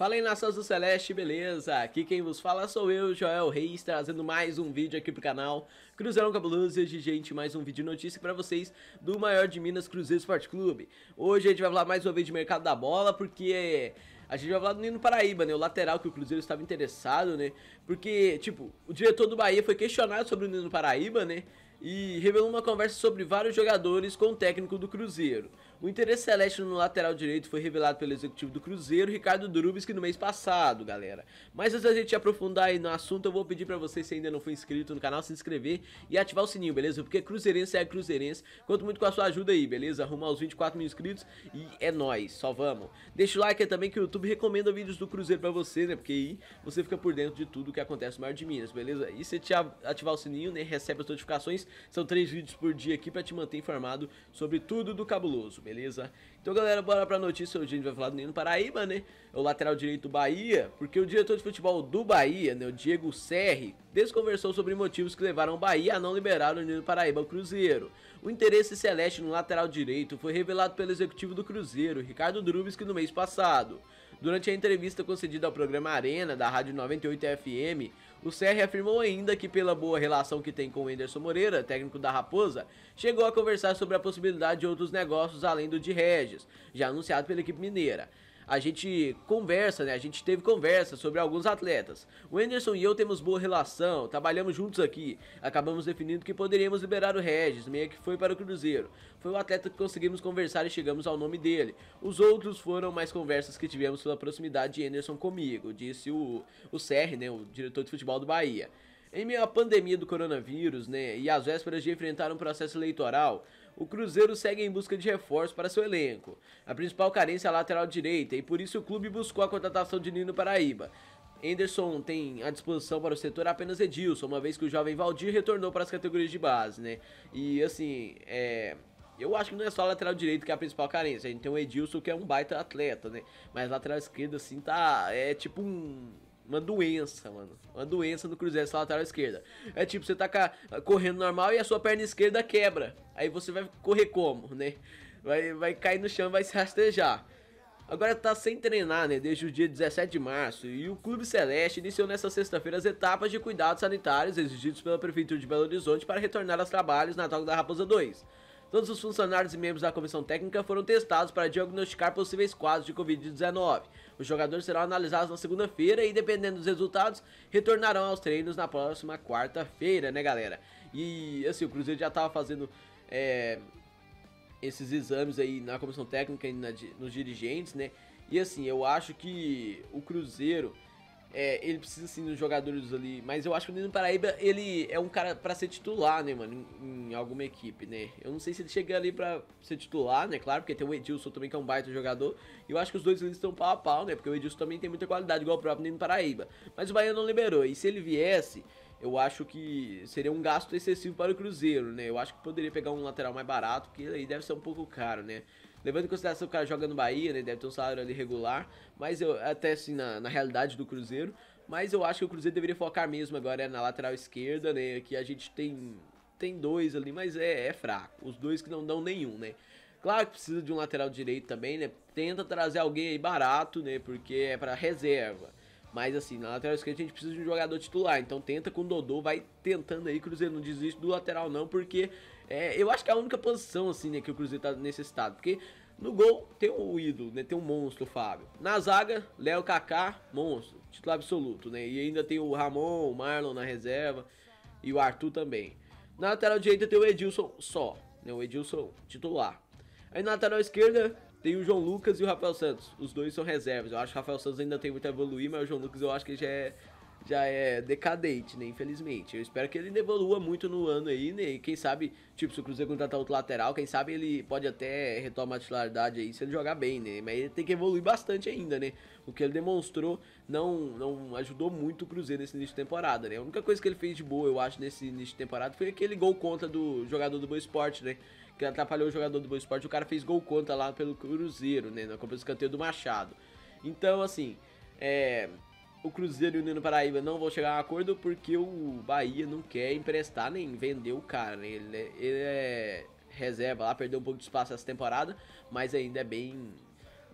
Fala aí nações do Celeste, beleza? Aqui quem vos fala sou eu, Joel Reis, trazendo mais um vídeo aqui pro canal Cruzeirão Cabuloso e hoje, gente, mais um vídeo de notícia pra vocês do maior de Minas Cruzeiro Esporte Clube Hoje a gente vai falar mais uma vez de mercado da bola, porque a gente vai falar do Nino Paraíba, né? O lateral que o Cruzeiro estava interessado, né? Porque, tipo, o diretor do Bahia foi questionado sobre o Nino Paraíba, né? e revelou uma conversa sobre vários jogadores com o técnico do Cruzeiro. O interesse celeste no lateral direito foi revelado pelo executivo do Cruzeiro, Ricardo Durubski, no mês passado, galera. Mas antes da gente aprofundar aí no assunto, eu vou pedir para você, se ainda não for inscrito no canal, se inscrever e ativar o sininho, beleza? Porque cruzeirense é cruzeirense. Conto muito com a sua ajuda aí, beleza? Arrumar os 24 mil inscritos e é nóis, só vamos. Deixa o like aí também que o YouTube recomenda vídeos do Cruzeiro para você, né? Porque aí você fica por dentro de tudo que acontece no Mar de Minas, beleza? E se ativar o sininho, né, recebe as notificações são três vídeos por dia aqui para te manter informado sobre tudo do cabuloso, beleza? Então, galera, bora pra notícia. Hoje a gente vai falar do Nino Paraíba, né? É o lateral direito do Bahia, porque o diretor de futebol do Bahia, né, o Diego Serri, desconversou sobre motivos que levaram o Bahia a não liberar o Nino Paraíba ao Cruzeiro. O interesse celeste no lateral direito foi revelado pelo executivo do Cruzeiro, Ricardo Drubes, que no mês passado. Durante a entrevista concedida ao programa Arena, da Rádio 98 FM, o Serre afirmou ainda que pela boa relação que tem com o Enderson Moreira, técnico da Raposa, chegou a conversar sobre a possibilidade de outros negócios além do de Regis, já anunciado pela equipe mineira a gente conversa, né? A gente teve conversa sobre alguns atletas. O Anderson e eu temos boa relação, trabalhamos juntos aqui. Acabamos definindo que poderíamos liberar o Regis, meia que foi para o Cruzeiro. Foi o atleta que conseguimos conversar e chegamos ao nome dele. Os outros foram mais conversas que tivemos pela proximidade de Anderson comigo, disse o, o CR, né? O diretor de futebol do Bahia. Em meio à pandemia do coronavírus, né, e às vésperas de enfrentar um processo eleitoral, o Cruzeiro segue em busca de reforço para seu elenco. A principal carência é a lateral direita e por isso o clube buscou a contratação de Nino Paraíba. Henderson tem à disposição para o setor apenas Edilson, uma vez que o jovem Valdir retornou para as categorias de base, né? E assim, é, eu acho que não é só a lateral direito que é a principal carência. A gente tem o Edilson que é um baita atleta, né? Mas lateral esquerda, assim, tá. É tipo um uma doença, mano. Uma doença no cruzeiro essa lateral esquerda. É tipo, você tá correndo normal e a sua perna esquerda quebra. Aí você vai correr como, né? Vai, vai cair no chão, vai se rastejar. Agora tá sem treinar, né, desde o dia 17 de março, e o Clube Celeste iniciou nesta sexta-feira as etapas de cuidados sanitários exigidos pela Prefeitura de Belo Horizonte para retornar aos trabalhos na Toca da Raposa 2. Todos os funcionários e membros da comissão técnica foram testados para diagnosticar possíveis quadros de Covid-19. Os jogadores serão analisados na segunda-feira e, dependendo dos resultados, retornarão aos treinos na próxima quarta-feira, né, galera? E, assim, o Cruzeiro já estava fazendo... É, esses exames aí na comissão técnica e na, nos dirigentes, né? E assim, eu acho que o Cruzeiro é, ele precisa sim dos jogadores ali, mas eu acho que o Nino Paraíba ele é um cara para ser titular, né, mano, em, em, alguma equipe, né? Eu não sei se ele chega ali para ser titular, né, claro, porque tem o Edilson também que é um baita jogador. E eu acho que os dois eles estão pau a pau, né? Porque o Edilson também tem muita qualidade igual o próprio Nino Paraíba. Mas o Bahia não liberou. E se ele viesse, eu acho que seria um gasto excessivo para o Cruzeiro, né? Eu acho que poderia pegar um lateral mais barato, que aí deve ser um pouco caro, né? Levando em consideração que o cara joga no Bahia, né? Deve ter um salário ali regular. Mas eu, até assim, na, na realidade do Cruzeiro. Mas eu acho que o Cruzeiro deveria focar mesmo agora é na lateral esquerda, né? Que a gente tem, tem dois ali, mas é, é fraco. Os dois que não dão nenhum, né? Claro que precisa de um lateral direito também, né? Tenta trazer alguém aí barato, né? Porque é para reserva. Mas assim, na lateral esquerda a gente precisa de um jogador titular. Então tenta com o Dodô, vai tentando aí. Cruzeiro não desiste do lateral não, porque é, eu acho que é a única posição assim né, que o Cruzeiro tá necessitado. Porque no gol tem um ídolo, né, tem um monstro, Fábio. Na zaga, Léo Kaká, monstro, titular absoluto, né? E ainda tem o Ramon, o Marlon na reserva e o Arthur também. Na lateral direita tem o Edilson só, né? O Edilson titular. Aí na lateral esquerda, tem o João Lucas e o Rafael Santos. Os dois são reservas. Eu acho que o Rafael Santos ainda tem muito a evoluir, mas o João Lucas eu acho que já é, já é decadente, né? Infelizmente. Eu espero que ele evolua muito no ano aí, né? E quem sabe, tipo, se o Cruzeiro contratar outro lateral, quem sabe ele pode até retomar a titularidade aí se ele jogar bem, né? Mas ele tem que evoluir bastante ainda, né? O que ele demonstrou não, não ajudou muito o Cruzeiro nesse início de temporada, né? A única coisa que ele fez de boa, eu acho, nesse início de temporada foi aquele gol contra do jogador do Boa Esporte, né? que atrapalhou o jogador do Boa Esporte. O cara fez gol contra lá pelo Cruzeiro, né? Na compra do escanteio do Machado. Então, assim, é, o Cruzeiro e o Nino Paraíba não vão chegar a um acordo porque o Bahia não quer emprestar nem vender o cara, né? Ele, é, ele é reserva lá, perdeu um pouco de espaço essa temporada, mas ainda é bem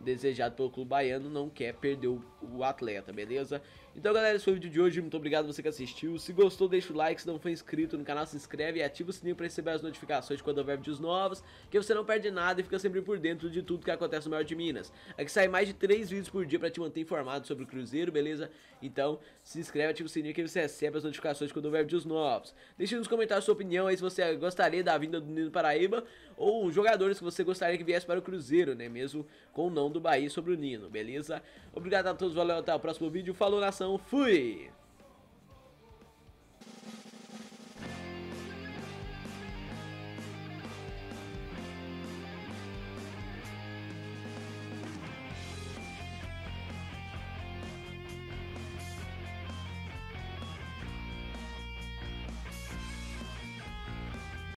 desejado pelo clube baiano, não quer perder o, o atleta, beleza? Então galera, esse foi o vídeo de hoje, muito obrigado você que assistiu. Se gostou, deixa o like, se não for inscrito no canal, se inscreve e ativa o sininho para receber as notificações quando houver vídeos novos, que você não perde nada e fica sempre por dentro de tudo que acontece no Maior de Minas. Aqui sai mais de 3 vídeos por dia para te manter informado sobre o Cruzeiro, beleza? Então, se inscreve, ativa o sininho que você recebe as notificações quando houver vídeos novos. Deixe nos comentários sua opinião aí se você gostaria da vinda do Nino Paraíba ou jogadores que você gostaria que viesse para o Cruzeiro, né? Mesmo com o não do Bahia sobre o Nino, beleza? Obrigado a todos, valeu, até o próximo vídeo. Falou, nação! fui!